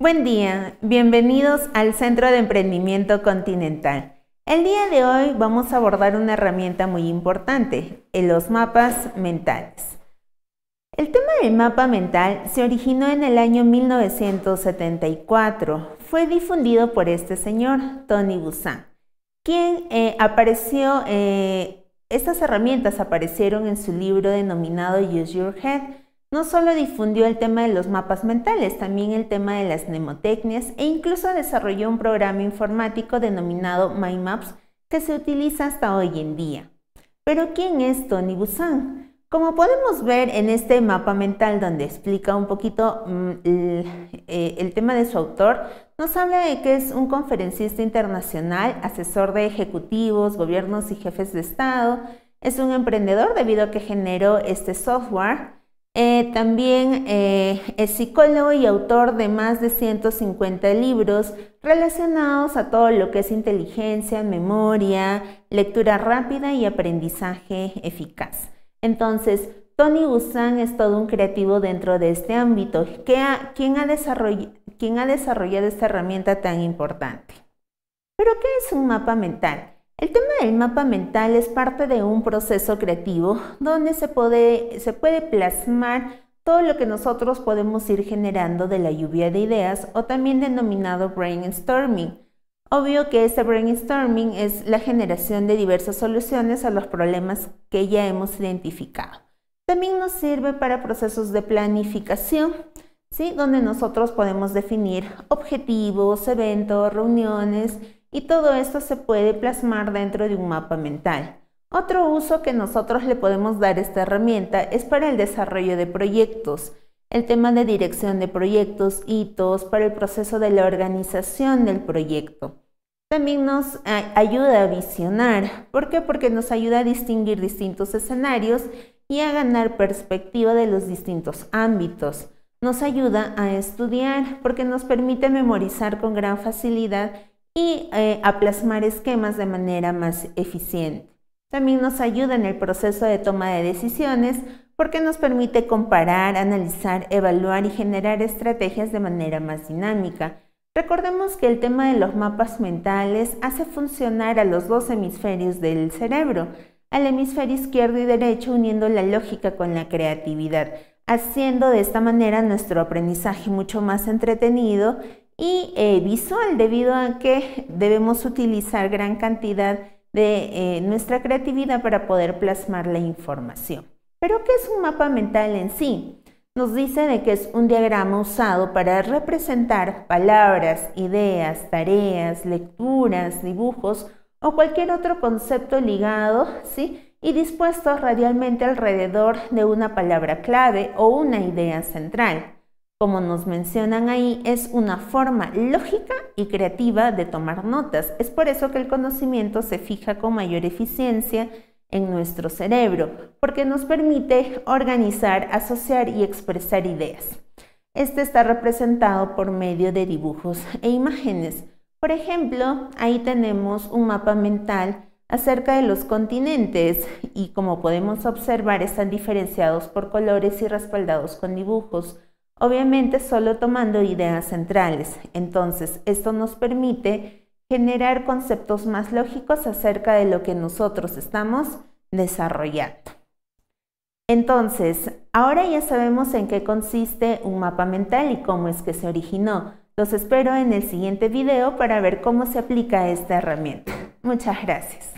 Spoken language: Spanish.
Buen día, bienvenidos al Centro de Emprendimiento Continental. El día de hoy vamos a abordar una herramienta muy importante, eh, los mapas mentales. El tema del mapa mental se originó en el año 1974. Fue difundido por este señor, Tony Busan, quien eh, apareció, eh, estas herramientas aparecieron en su libro denominado Use Your Head, no solo difundió el tema de los mapas mentales, también el tema de las mnemotecnias e incluso desarrolló un programa informático denominado MyMaps que se utiliza hasta hoy en día. Pero ¿quién es Tony Busan? Como podemos ver en este mapa mental donde explica un poquito el, mm, eh, el tema de su autor, nos habla de que es un conferencista internacional, asesor de ejecutivos, gobiernos y jefes de Estado, es un emprendedor debido a que generó este software, eh, también eh, es psicólogo y autor de más de 150 libros relacionados a todo lo que es inteligencia, memoria, lectura rápida y aprendizaje eficaz. Entonces, Tony Guzán es todo un creativo dentro de este ámbito, ¿Quién ha desarrollado esta herramienta tan importante. ¿Pero qué es un mapa mental? El tema del mapa mental es parte de un proceso creativo donde se puede, se puede plasmar todo lo que nosotros podemos ir generando de la lluvia de ideas o también denominado brainstorming. Obvio que este brainstorming es la generación de diversas soluciones a los problemas que ya hemos identificado. También nos sirve para procesos de planificación, ¿sí? donde nosotros podemos definir objetivos, eventos, reuniones, y todo esto se puede plasmar dentro de un mapa mental. Otro uso que nosotros le podemos dar a esta herramienta es para el desarrollo de proyectos, el tema de dirección de proyectos, hitos, para el proceso de la organización del proyecto. También nos eh, ayuda a visionar. ¿Por qué? Porque nos ayuda a distinguir distintos escenarios y a ganar perspectiva de los distintos ámbitos. Nos ayuda a estudiar porque nos permite memorizar con gran facilidad y eh, a plasmar esquemas de manera más eficiente. También nos ayuda en el proceso de toma de decisiones porque nos permite comparar, analizar, evaluar y generar estrategias de manera más dinámica. Recordemos que el tema de los mapas mentales hace funcionar a los dos hemisferios del cerebro, al hemisferio izquierdo y derecho uniendo la lógica con la creatividad, haciendo de esta manera nuestro aprendizaje mucho más entretenido y eh, visual, debido a que debemos utilizar gran cantidad de eh, nuestra creatividad para poder plasmar la información. Pero ¿qué es un mapa mental en sí? Nos dice de que es un diagrama usado para representar palabras, ideas, tareas, lecturas, dibujos o cualquier otro concepto ligado, ¿sí? Y dispuesto radialmente alrededor de una palabra clave o una idea central como nos mencionan ahí, es una forma lógica y creativa de tomar notas. Es por eso que el conocimiento se fija con mayor eficiencia en nuestro cerebro, porque nos permite organizar, asociar y expresar ideas. Este está representado por medio de dibujos e imágenes. Por ejemplo, ahí tenemos un mapa mental acerca de los continentes y como podemos observar están diferenciados por colores y respaldados con dibujos. Obviamente solo tomando ideas centrales. Entonces, esto nos permite generar conceptos más lógicos acerca de lo que nosotros estamos desarrollando. Entonces, ahora ya sabemos en qué consiste un mapa mental y cómo es que se originó. Los espero en el siguiente video para ver cómo se aplica esta herramienta. Muchas gracias.